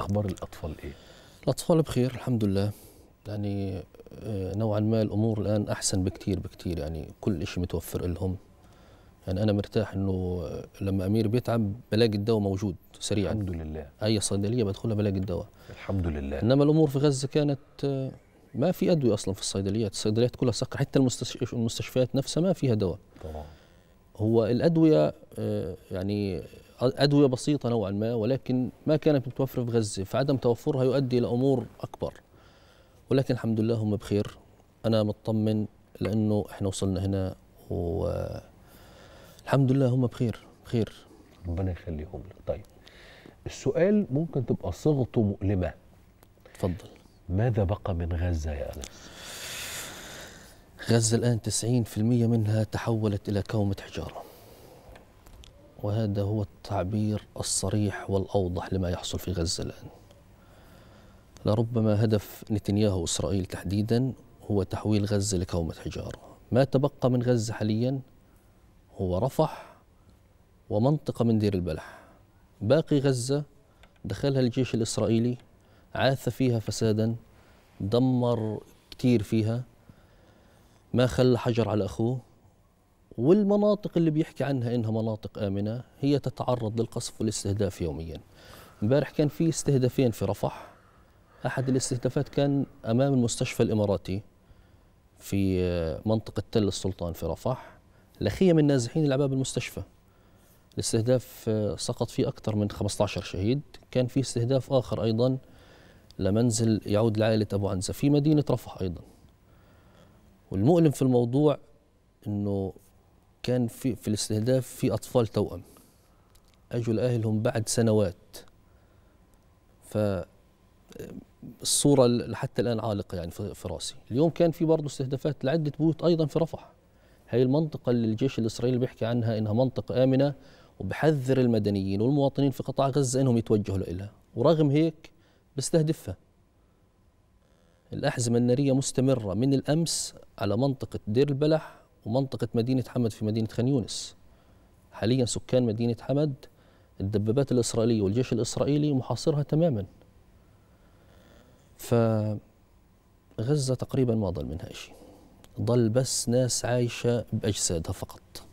اخبار الاطفال ايه الاطفال بخير الحمد لله يعني آه، نوعا ما الامور الان احسن بكثير بكثير يعني كل شيء متوفر لهم يعني انا مرتاح انه لما امير بيتعب بلاقي الدواء موجود سريعا الحمد لله اي صيدليه بدخلها بلاقي الدواء الحمد لله انما الامور في غزه كانت آه، ما في ادويه اصلا في الصيدليات الصيدليات كلها سكر حتى المستشفيات نفسها ما فيها دواء طبعا هو الادويه آه، يعني ادويه بسيطه نوعا ما ولكن ما كانت متوفره في غزه فعدم توفرها يؤدي الى امور اكبر ولكن الحمد لله هم بخير انا مطمن لانه احنا وصلنا هنا والحمد لله هم بخير بخير ربنا يخليهم لك طيب السؤال ممكن تبقى صيغته مؤلمه اتفضل ماذا بقى من غزه يا انس غزة الآن 90% منها تحولت إلى كومة حجارة وهذا هو التعبير الصريح والأوضح لما يحصل في غزة الآن لربما هدف نتنياهو وإسرائيل تحديدا هو تحويل غزة لكومة حجارة ما تبقى من غزة حاليا هو رفح ومنطقة من دير البلح باقي غزة دخلها الجيش الإسرائيلي عاث فيها فسادا دمر كثير فيها ما خلى حجر على أخوه والمناطق اللي بيحكي عنها إنها مناطق آمنة هي تتعرض للقصف والاستهداف يوميا امبارح كان في استهدافين في رفح أحد الاستهدافات كان أمام المستشفى الإماراتي في منطقة تل السلطان في رفح لخية من نازحين العباب المستشفى الاستهداف سقط فيه أكثر من 15 شهيد كان في استهداف آخر أيضا لمنزل يعود لعائلة أبو عنزة في مدينة رفح أيضا والمؤلم في الموضوع انه كان في في الاستهداف في اطفال توأم اجوا لاهلهم بعد سنوات ف الصوره حتى الان عالقه يعني في راسي اليوم كان في برضه استهدافات لعده بيوت ايضا في رفح هي المنطقه اللي الجيش الاسرائيلي بيحكي عنها انها منطقه امنه وبحذر المدنيين والمواطنين في قطاع غزه انهم يتوجهوا لها ورغم هيك بيستهدفها الأحزمة النارية مستمرة من الأمس على منطقة دير البلح ومنطقة مدينة حمد في مدينة خان يونس حاليا سكان مدينة حمد الدبابات الإسرائيلية والجيش الإسرائيلي محاصرها تماما فغزة تقريبا ما ضل منها شيء ضل بس ناس عايشة بأجسادها فقط